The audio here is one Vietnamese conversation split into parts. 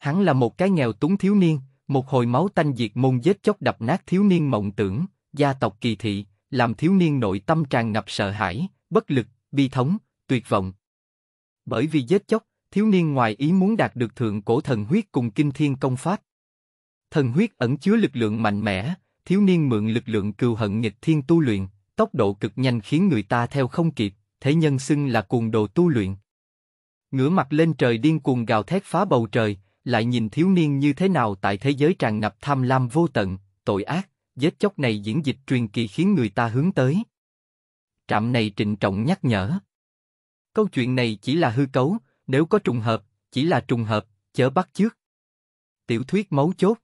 Hắn là một cái nghèo túng thiếu niên, một hồi máu tanh diệt môn giết chóc đập nát thiếu niên mộng tưởng, gia tộc kỳ thị, làm thiếu niên nội tâm tràn ngập sợ hãi, bất lực, bi thống, tuyệt vọng. Bởi vì giết chóc, thiếu niên ngoài ý muốn đạt được thượng cổ thần huyết cùng kinh thiên công pháp. Thần huyết ẩn chứa lực lượng mạnh mẽ, thiếu niên mượn lực lượng cừu hận nghịch thiên tu luyện, tốc độ cực nhanh khiến người ta theo không kịp, thế nhân xưng là cuồng đồ tu luyện. Ngửa mặt lên trời điên cuồng gào thét phá bầu trời, lại nhìn thiếu niên như thế nào tại thế giới tràn ngập tham lam vô tận, tội ác, vết chóc này diễn dịch truyền kỳ khiến người ta hướng tới. Trạm này trịnh trọng nhắc nhở. Câu chuyện này chỉ là hư cấu, nếu có trùng hợp, chỉ là trùng hợp, chớ bắt trước Tiểu thuyết máu chốt.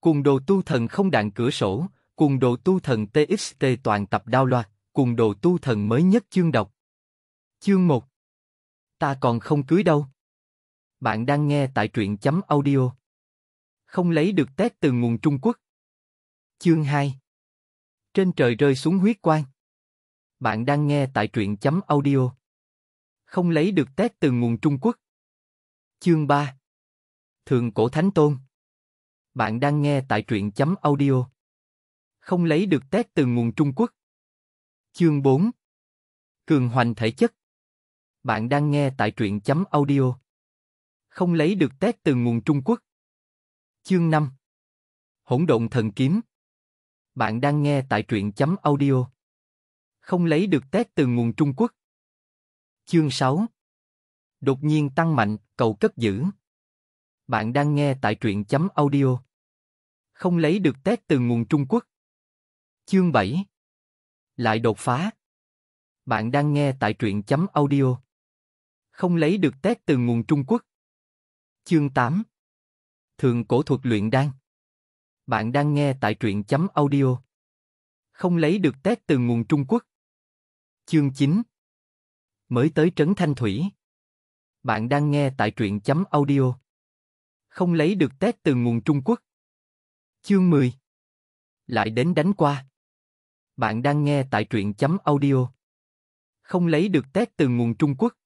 Cùng đồ tu thần không đạn cửa sổ, cùng đồ tu thần TXT toàn tập đao loạt, cùng đồ tu thần mới nhất chương đọc Chương 1 Ta còn không cưới đâu. Bạn đang nghe tại truyện chấm audio. Không lấy được tét từ nguồn Trung Quốc. Chương 2 Trên trời rơi xuống huyết quang. Bạn đang nghe tại truyện chấm audio. Không lấy được tét từ nguồn Trung Quốc. Chương 3 Thượng Cổ Thánh Tôn Bạn đang nghe tại truyện chấm audio. Không lấy được tét từ nguồn Trung Quốc. Chương 4 Cường hoành thể chất. Bạn đang nghe tại truyện chấm audio không lấy được tét từ nguồn Trung Quốc. Chương 5 Hỗn độn thần kiếm Bạn đang nghe tại truyện chấm audio. Không lấy được tét từ nguồn Trung Quốc. Chương 6 Đột nhiên tăng mạnh, cầu cất giữ. Bạn đang nghe tại truyện chấm audio. Không lấy được tét từ nguồn Trung Quốc. Chương 7 Lại đột phá. Bạn đang nghe tại truyện chấm audio. Không lấy được tét từ nguồn Trung Quốc. Chương 8 Thường cổ thuật luyện đan Bạn đang nghe tại truyện chấm audio Không lấy được test từ nguồn Trung Quốc Chương 9 Mới tới Trấn Thanh Thủy Bạn đang nghe tại truyện chấm audio Không lấy được test từ nguồn Trung Quốc Chương 10 Lại đến đánh qua Bạn đang nghe tại truyện chấm audio Không lấy được test từ nguồn Trung Quốc